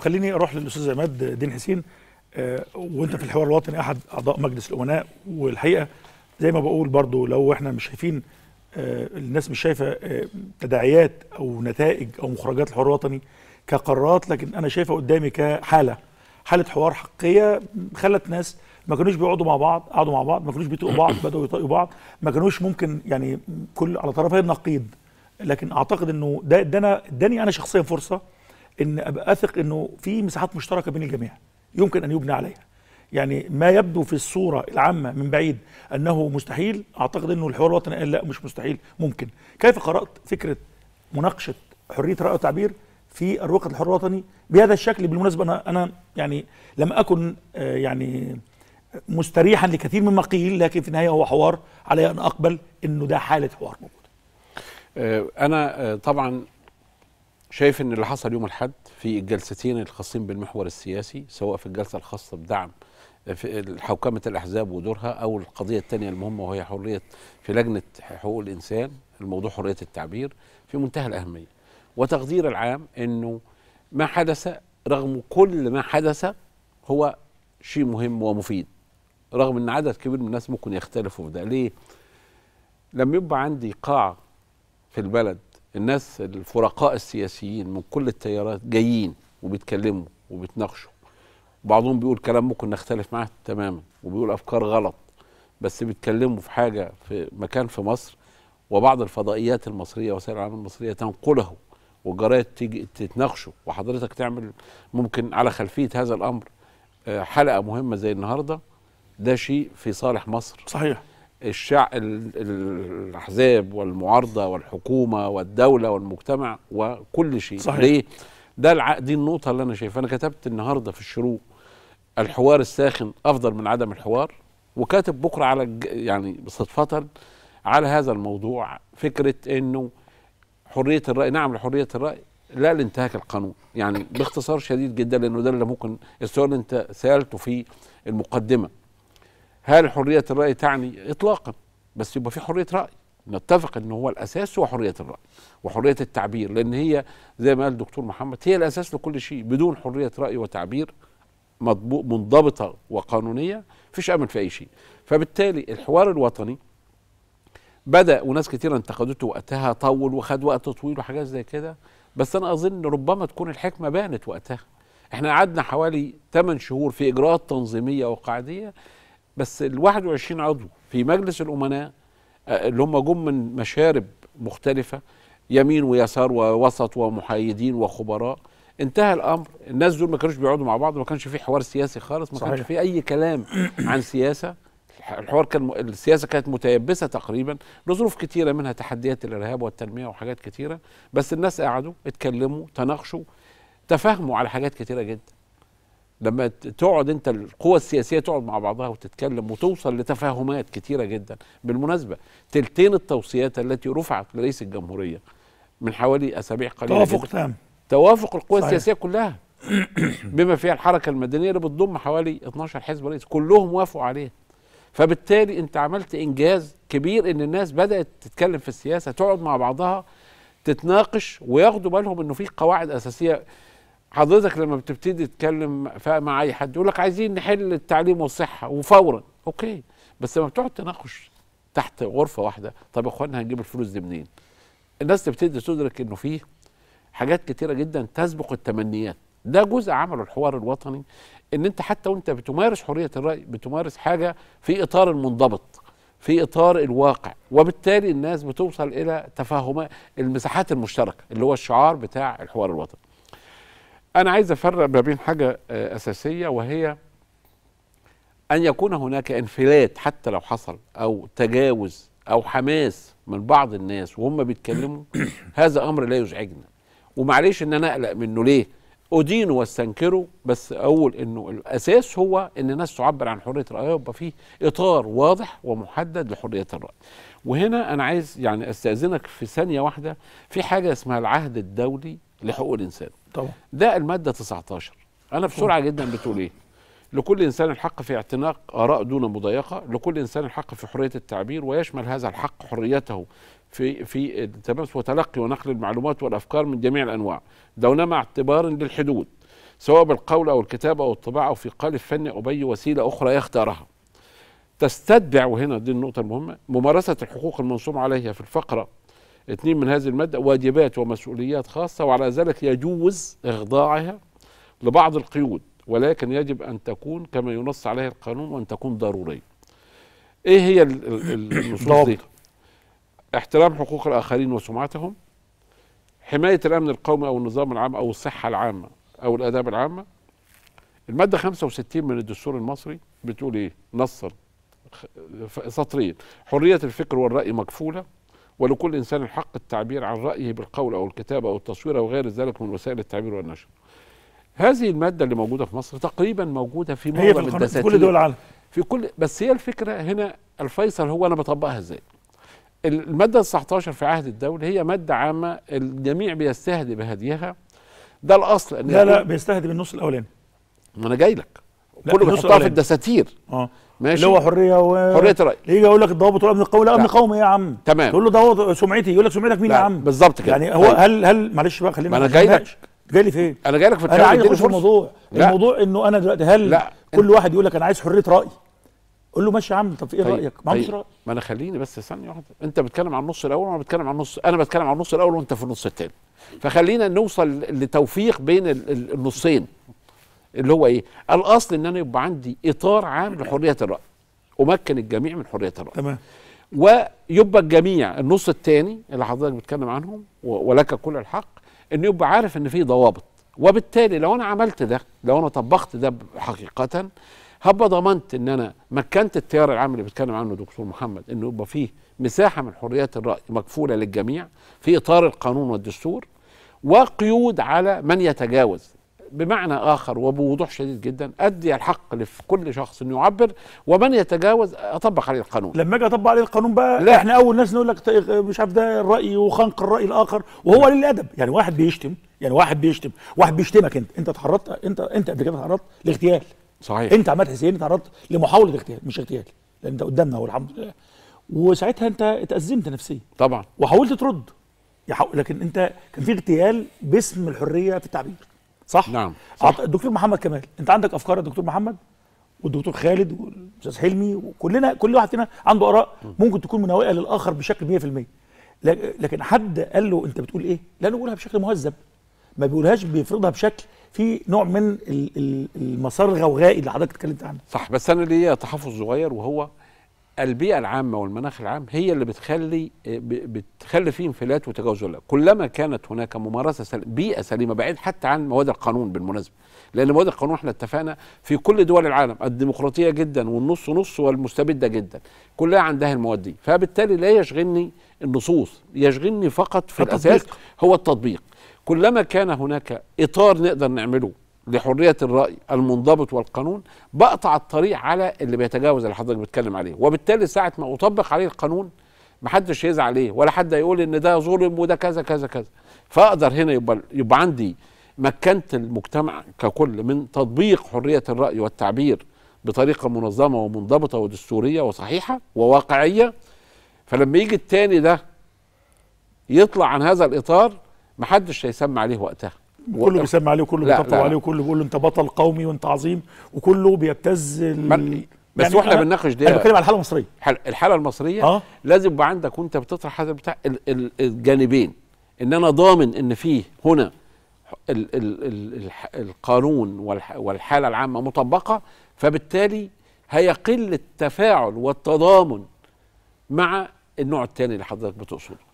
وخليني اروح للاستاذ عماد دين حسين آه، وانت في الحوار الوطني احد اعضاء مجلس الامناء والحقيقه زي ما بقول برضو لو احنا مش شايفين آه، الناس مش شايفه آه، تداعيات او نتائج او مخرجات الحوار الوطني كقرارات لكن انا شايفه قدامي كحاله حاله حوار حقيقيه خلت ناس ما كانوش بيقعدوا مع بعض قعدوا مع بعض ما كانوش بيتقوا بعض بداوا يطيقوا بعض ما كانوش ممكن يعني كل على طرفي النقيض لكن اعتقد انه ده ادانا اداني انا شخصيا فرصه ان ابقى اثق انه في مساحات مشتركه بين الجميع يمكن ان يبنى عليها يعني ما يبدو في الصورة العامة من بعيد أنه مستحيل أعتقد أنه الحوار الوطني قال لا مش مستحيل ممكن كيف قرأت فكرة مناقشة حرية رأي وتعبير في الرقعة الحر الوطني بهذا الشكل بالمناسبة أنا, أنا يعني لم أكن آه، يعني مستريحا لكثير مما قيل لكن في النهاية هو حوار علي أن أقبل أنه ده حالة حوار موجود آه، أنا آه، طبعا شايف ان اللي حصل يوم الاحد في الجلستين الخاصين بالمحور السياسي سواء في الجلسه الخاصه بدعم في حوكمه الاحزاب ودورها او القضيه الثانيه المهمه وهي حريه في لجنه حقوق الانسان الموضوع حريه التعبير في منتهى الاهميه وتقدير العام انه ما حدث رغم كل ما حدث هو شيء مهم ومفيد رغم ان عدد كبير من الناس ممكن يختلفوا في ده ليه لما يبقى عندي قاعه في البلد الناس الفرقاء السياسيين من كل التيارات جايين وبيتكلموا وبيتناقشوا بعضهم بيقول كلام ممكن نختلف معاه تماما وبيقول افكار غلط بس بيتكلموا في حاجه في مكان في مصر وبعض الفضائيات المصريه وسائل الاعلام المصريه تنقله والجرايد تيجي تتناقشه وحضرتك تعمل ممكن على خلفيه هذا الامر آه، حلقه مهمه زي النهارده ده شيء في صالح مصر صحيح الشع... الاحزاب والمعارضه والحكومه والدوله والمجتمع وكل شيء صحيح. ليه ده الع... دي النقطه اللي انا شايفها انا كتبت النهارده في الشروق الحوار الساخن افضل من عدم الحوار وكاتب بكره على الج... يعني صدفه على هذا الموضوع فكره انه حريه الراي نعم لحريه الراي لا لانتهاك القانون يعني باختصار شديد جدا لانه ده اللي ممكن السؤال اللي انت سالته في المقدمه هل حريه الراي تعني اطلاقا بس يبقى في حريه راي نتفق ان هو الاساس هو حريه الراي وحريه التعبير لان هي زي ما قال الدكتور محمد هي الاساس لكل شيء بدون حريه راي وتعبير منضبطه وقانونيه مفيش امل في اي شيء فبالتالي الحوار الوطني بدا وناس كتير انتقدته وقتها طول وخد وقت طويل وحاجات زي كده بس انا اظن ربما تكون الحكمه بانت وقتها احنا قعدنا حوالي 8 شهور في اجراءات تنظيميه وقاعديه بس ال 21 عضو في مجلس الامناء آه، اللي هم جم من مشارب مختلفه يمين ويسار ووسط ومحايدين وخبراء انتهى الامر الناس دول ما كانوش بيقعدوا مع بعض ما كانش في حوار سياسي خالص ما صحيح. كانش في اي كلام عن سياسه الحوار كان السياسه كانت متيبسه تقريبا لظروف كتيره منها تحديات الارهاب والتنميه وحاجات كتيره بس الناس قعدوا اتكلموا تناقشوا تفاهموا على حاجات كتيره جدا لما تقعد انت القوى السياسيه تقعد مع بعضها وتتكلم وتوصل لتفاهمات كثيره جدا بالمناسبه تلتين التوصيات التي رفعت لرئيس الجمهوريه من حوالي اسابيع قليله توافق تام توافق القوى السياسيه كلها بما فيها الحركه المدنيه اللي بتضم حوالي 12 حزب رئيس كلهم وافقوا عليه فبالتالي انت عملت انجاز كبير ان الناس بدات تتكلم في السياسه تقعد مع بعضها تتناقش وياخدوا بالهم انه في قواعد اساسيه حضرتك لما بتبتدي تتكلم مع اي حد يقول لك عايزين نحل التعليم والصحه وفورا اوكي بس لما بتقعد تناقش تحت غرفه واحده طب يا اخوانا هنجيب الفلوس دي منين؟ الناس تبتدي تدرك انه فيه حاجات كتيره جدا تسبق التمنيات ده جزء عمله الحوار الوطني ان انت حتى وانت بتمارس حريه الراي بتمارس حاجه في اطار المنضبط في اطار الواقع وبالتالي الناس بتوصل الى تفاهمات المساحات المشتركه اللي هو الشعار بتاع الحوار الوطني انا عايز افرق ما بين حاجه آه، اساسيه وهي ان يكون هناك انفلات حتى لو حصل او تجاوز او حماس من بعض الناس وهم بيتكلموا هذا امر لا يزعجنا ومعليش ان انا اقلق منه ليه ادينه واستنكره بس اقول انه الاساس هو ان الناس تعبر عن حريه الراي ويبقى فيه اطار واضح ومحدد لحريه الراي وهنا انا عايز يعني استاذنك في ثانيه واحده في حاجه اسمها العهد الدولي لحقوق الانسان طبعا ده الماده 19 انا بسرعه جدا بتقول ايه لكل انسان الحق في اعتناق اراء دون مضايقه لكل انسان الحق في حريه التعبير ويشمل هذا الحق حريته في في التماس وتلقي ونقل المعلومات والافكار من جميع الانواع دونما اعتبار للحدود سواء بالقول او الكتابه او الطباعه او في قالب فني او باي وسيله اخرى يختارها تستتبع وهنا دي النقطه المهمه ممارسه الحقوق المنصوم عليها في الفقره اثنين من هذه المادة واجبات ومسؤوليات خاصة وعلى ذلك يجوز إخضاعها لبعض القيود ولكن يجب أن تكون كما ينص عليها القانون وأن تكون ضرورية إيه هي النصوص دي؟ احترام حقوق الآخرين وسمعتهم حماية الأمن القومي أو النظام العام أو الصحة العامة أو الآداب العامة المادة 65 من الدستور المصري بتقول إيه؟ نصا سطرين حرية الفكر والرأي مكفولة ولكل إنسان حق التعبير عن رأيه بالقول أو الكتابة أو التصوير أو غير ذلك من وسائل التعبير والنشر هذه المادة اللي موجودة في مصر تقريبا موجودة في معظم الدساتير في كل دول العالم في كل بس هي الفكرة هنا الفيصل هو أنا بطبقها إزاي المادة 19 في عهد الدولة هي مادة عامة الجميع بيستهدي بهديها ده الأصل لا لا بيستهدي بالنص الأولاني ما أنا جاي لك كله بيحطها في الدساتير اه ماشي اللي هو حريه و حريه الراي يجي يقول لك الضوابط والامن القومي لا امن قومي يا عم تمام تقول له ده سمعتي يقول لك سمعتك مين يا عم بالظبط كده يعني هو طيب. هل هل معلش بقى خلينا انا جاي لك جاي لي فين؟ انا جاي لك في انا عايز اخش الموضوع لا. الموضوع انه انا دلوقتي هل لا. كل واحد يقول لك انا عايز حريه راي قول له ماشي يا عم طب في ايه طيب. رايك؟ ما عندوش طيب. راي ما انا خليني بس ثانيه واحده انت بتتكلم عن النص الاول وانا بتكلم عن النص انا بتكلم عن النص الاول وانت في النص الثاني فخلينا نوصل لتوفيق بين النصين اللي هو ايه الاصل ان انا يبقى عندي اطار عام لحريه الراي امكن الجميع من حريه الراي تمام ويبقى الجميع النص الثاني اللي حضرتك بتتكلم عنهم ولك كل الحق ان يبقى عارف ان في ضوابط وبالتالي لو انا عملت ده لو انا طبقت ده حقيقه هبقى ضمنت ان انا مكنت التيار العام اللي بيتكلم عنه دكتور محمد انه يبقى فيه مساحه من حريات الراي مكفوله للجميع في اطار القانون والدستور وقيود على من يتجاوز بمعنى آخر وبوضوح شديد جدا أدي الحق لكل شخص أنه يعبر ومن يتجاوز أطبق عليه القانون لما أجي أطبق عليه القانون بقى لا. إحنا أول ناس نقول لك مش عارف ده الرأي وخنق الرأي الآخر وهو قليل الأدب يعني واحد بيشتم يعني واحد بيشتم واحد بيشتمك أنت أنت اتعرضت أنت أنت قبل كده اتعرضت لاغتيال صحيح أنت عماد حسين اتعرضت لمحاولة اغتيال مش اغتيال لأن أنت قدامنا والحمد لله وساعتها أنت اتأزمت نفسيا طبعا وحاولت ترد لكن انت كان في اغتيال باسم الحريه في التعبير صح نعم صح. الدكتور محمد كمال انت عندك افكار يا دكتور محمد والدكتور خالد والاستاذ حلمي وكلنا كل واحد فينا عنده اراء ممكن تكون مناوئه للاخر بشكل 100% لكن حد قال له انت بتقول ايه لا نقولها بشكل مهذب ما بيقولهاش بيفرضها بشكل في نوع من المسار الغوغائي اللي حضرتك اتكلمت عنه صح بس انا ليا تحفظ صغير وهو البيئه العامه والمناخ العام هي اللي بتخلي بتخلي فيه انفلات وتجاوز ولا. كلما كانت هناك ممارسه سليمة بيئه سليمه بعيد حتى عن مواد القانون بالمناسبه لان مواد القانون احنا اتفقنا في كل دول العالم الديمقراطيه جدا والنص نص والمستبده جدا كلها عندها المواد دي فبالتالي لا يشغلني النصوص يشغلني فقط في التطبيق. الاساس هو التطبيق كلما كان هناك اطار نقدر نعمله لحريه الراي المنضبط والقانون بقطع الطريق على اللي بيتجاوز اللي حضرتك بتتكلم عليه وبالتالي ساعه ما اطبق عليه القانون محدش يزعل عليه ولا حد يقول ان ده ظلم وده كذا كذا كذا فاقدر هنا يبقى يبقى عندي مكنت المجتمع ككل من تطبيق حريه الراي والتعبير بطريقه منظمه ومنضبطه ودستوريه وصحيحه وواقعيه فلما يجي التاني ده يطلع عن هذا الاطار محدش هيسمع عليه وقتها كله بيسمى عليه وكله بيطبطب عليه وكله بيقول له انت بطل قومي وانت عظيم وكله بيبتز ال... بس يعني واحنا بنناقش ده انا بتكلم على الحاله المصريه الحاله المصريه آه؟ لازم يبقى عندك وانت بتطرح هذا بتاع الجانبين ان انا ضامن ان فيه هنا ال ال ال القانون والحاله العامه مطبقه فبالتالي هيقل التفاعل والتضامن مع النوع الثاني اللي حضرتك بتقصده